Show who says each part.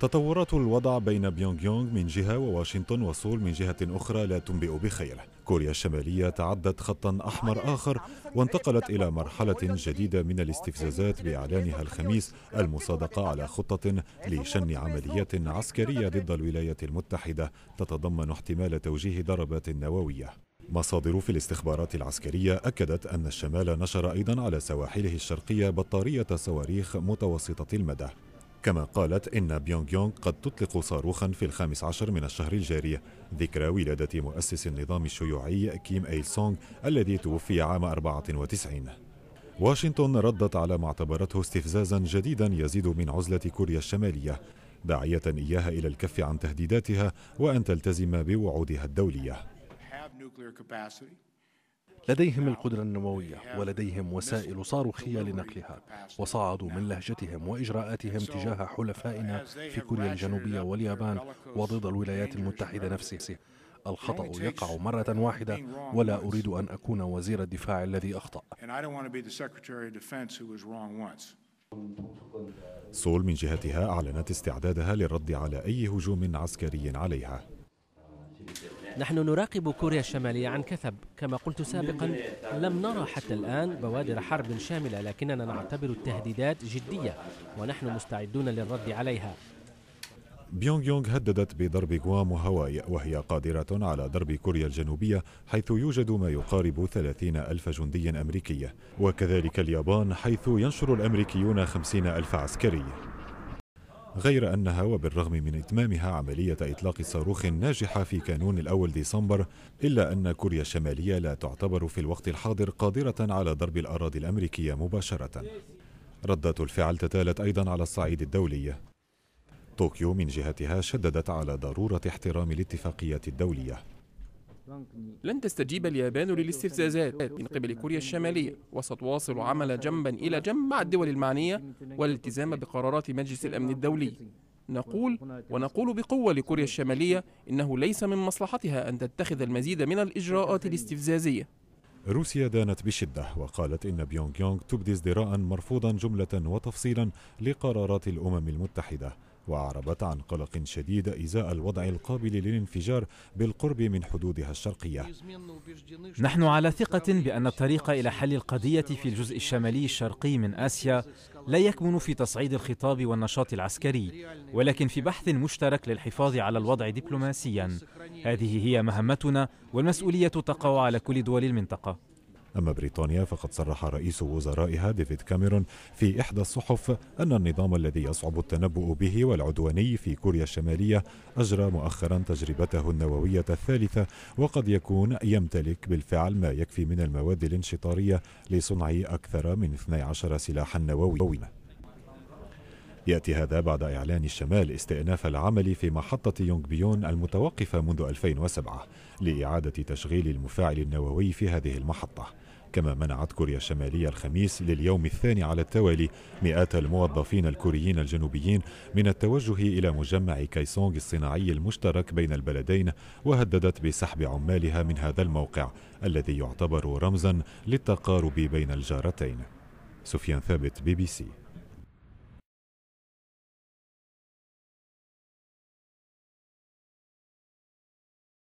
Speaker 1: تطورات الوضع بين بيونغ يونغ من جهة وواشنطن وسول من جهة أخرى لا تنبئ بخير كوريا الشمالية تعدت خطا أحمر آخر وانتقلت إلى مرحلة جديدة من الاستفزازات بإعلانها الخميس المصادقة على خطة لشن عمليات عسكرية ضد الولايات المتحدة تتضمن احتمال توجيه ضربات نووية مصادر في الاستخبارات العسكرية أكدت أن الشمال نشر أيضا على سواحله الشرقية بطارية صواريخ متوسطة المدى كما قالت إن بيونغ يونغ قد تطلق صاروخا في الخامس عشر من الشهر الجاري ذكرى ولادة مؤسس النظام الشيوعي كيم إيل سونغ الذي توفي عام 94 واشنطن ردت على ما اعتبرته استفزازا جديدا يزيد من عزلة كوريا الشمالية داعية إياها إلى الكف عن تهديداتها وأن تلتزم بوعودها الدولية لديهم القدرة النووية ولديهم وسائل صاروخية لنقلها وصعدوا من لهجتهم وإجراءاتهم تجاه حلفائنا في كوريا الجنوبية واليابان وضد الولايات المتحدة نفسها الخطأ يقع مرة واحدة ولا أريد أن أكون وزير الدفاع الذي أخطأ سول من جهتها أعلنت استعدادها للرد على أي هجوم عسكري عليها نحن نراقب كوريا الشمالية عن كثب كما قلت سابقا لم نرى حتى الآن بوادر حرب شاملة لكننا نعتبر التهديدات جدية ونحن مستعدون للرد عليها بيونغ يونغ هددت بضرب غوام وهواي وهي قادرة على ضرب كوريا الجنوبية حيث يوجد ما يقارب 30 ألف جندي أمريكي وكذلك اليابان حيث ينشر الأمريكيون 50 ألف عسكري غير أنها وبالرغم من إتمامها عملية إطلاق صاروخ ناجحة في كانون الأول ديسمبر إلا أن كوريا الشمالية لا تعتبر في الوقت الحاضر قادرة على ضرب الأراضي الأمريكية مباشرة ردات الفعل تتالت أيضا على الصعيد الدولي طوكيو من جهتها شددت على ضرورة احترام الاتفاقيات الدولية لن تستجيب اليابان للاستفزازات من قبل كوريا الشمالية وستواصل عمل جنبا إلى جنب مع الدول المعنية والالتزام بقرارات مجلس الأمن الدولي نقول ونقول بقوة لكوريا الشمالية إنه ليس من مصلحتها أن تتخذ المزيد من الإجراءات الاستفزازية روسيا دانت بشدة وقالت إن بيونغ يونغ تبدي ازدراء مرفوضا جملة وتفصيلا لقرارات الأمم المتحدة وأعربت عن قلق شديد إزاء الوضع القابل للانفجار بالقرب من حدودها الشرقية نحن على ثقة بأن الطريق إلى حل القضية في الجزء الشمالي الشرقي من آسيا لا يكمن في تصعيد الخطاب والنشاط العسكري ولكن في بحث مشترك للحفاظ على الوضع دبلوماسيا هذه هي مهمتنا والمسؤولية تقع على كل دول المنطقة أما بريطانيا فقد صرح رئيس وزرائها ديفيد كاميرون في إحدى الصحف أن النظام الذي يصعب التنبؤ به والعدواني في كوريا الشمالية أجرى مؤخرا تجربته النووية الثالثة وقد يكون يمتلك بالفعل ما يكفي من المواد الانشطارية لصنع أكثر من 12 سلاحا نوويا يأتي هذا بعد إعلان الشمال استئناف العمل في محطة يونغ بيون المتوقفة منذ 2007 لإعادة تشغيل المفاعل النووي في هذه المحطة كما منعت كوريا الشمالية الخميس لليوم الثاني على التوالي مئات الموظفين الكوريين الجنوبيين من التوجه إلى مجمع كايسونغ الصناعي المشترك بين البلدين وهددت بسحب عمالها من هذا الموقع الذي يعتبر رمزا للتقارب بين الجارتين سفيان ثابت بي بي سي